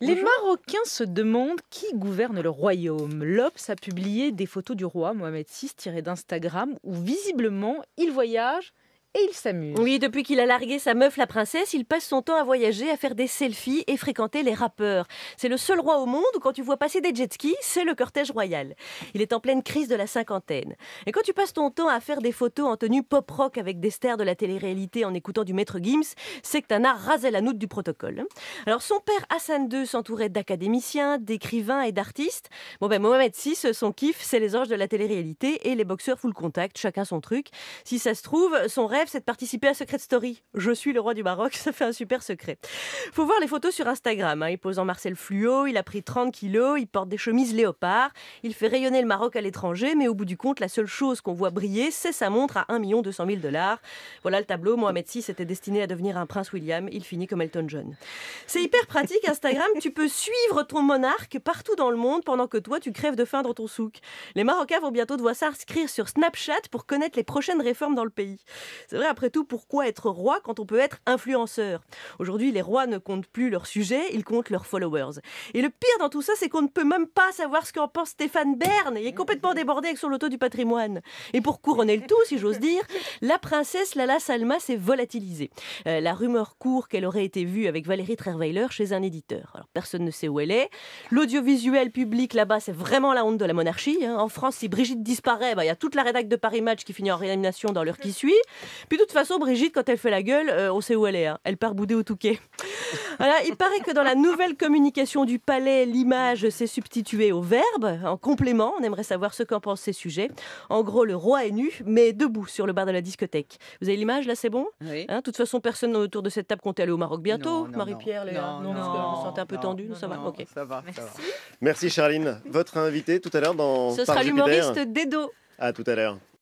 Les Marocains se demandent qui gouverne le royaume. L'Obs a publié des photos du roi Mohamed VI tirées d'Instagram où visiblement il voyage et il s'amuse. Oui, depuis qu'il a largué sa meuf la princesse, il passe son temps à voyager, à faire des selfies et fréquenter les rappeurs. C'est le seul roi au monde où quand tu vois passer des jet skis, c'est le cortège royal. Il est en pleine crise de la cinquantaine. Et quand tu passes ton temps à faire des photos en tenue pop rock avec des stars de la télé-réalité en écoutant du maître Gims, c'est que t'as un rasé la note du protocole. Alors son père Hassan II s'entourait d'académiciens, d'écrivains et d'artistes. Bon ben Mohamed VI, son kiff, c'est les anges de la télé-réalité et les boxeurs full contact, chacun son truc. Si ça se trouve, son rêve c'est de participer à Secret Story. Je suis le roi du Maroc, ça fait un super secret. Faut voir les photos sur Instagram. Hein. Il pose en Marcel Fluo, il a pris 30 kilos, il porte des chemises léopard, il fait rayonner le Maroc à l'étranger, mais au bout du compte, la seule chose qu'on voit briller, c'est sa montre à 1 200 000 dollars. Voilà le tableau. Mohamed VI était destiné à devenir un prince William. Il finit comme Elton John. C'est hyper pratique, Instagram. tu peux suivre ton monarque partout dans le monde pendant que toi, tu crèves de faim dans ton souk. Les Marocains vont bientôt devoir s'inscrire sur Snapchat pour connaître les prochaines réformes dans le pays après tout, pourquoi être roi quand on peut être influenceur Aujourd'hui, les rois ne comptent plus leurs sujets, ils comptent leurs followers. Et le pire dans tout ça, c'est qu'on ne peut même pas savoir ce qu'en pense Stéphane Bern. Il est complètement débordé avec son loto du patrimoine. Et pour couronner le tout, si j'ose dire, la princesse Lala Salma s'est volatilisée. Euh, la rumeur court qu'elle aurait été vue avec Valérie Trerweiler chez un éditeur. Alors personne ne sait où elle est. L'audiovisuel public là-bas, c'est vraiment la honte de la monarchie. Hein. En France, si Brigitte disparaît, bah, il y a toute la rédacte de Paris Match qui finit en réanimation dans l'heure qui suit. Puis de toute façon, Brigitte, quand elle fait la gueule, euh, on sait où elle est. Hein. Elle part bouder au touquet. Voilà. il paraît que dans la nouvelle communication du palais, l'image s'est substituée au verbe en complément. On aimerait savoir ce qu'en pensent ces sujets. En gros, le roi est nu, mais debout sur le bar de la discothèque. Vous avez l'image là, c'est bon Oui. Hein, de toute façon, personne autour de cette table comptait aller au Maroc bientôt. Marie-Pierre, Léa, non, non, un peu tendu, ça va Ok. Ça va, Merci. Merci Charline. Votre invité tout à l'heure dans. Ce sera l'humoriste Dedo. À tout à l'heure.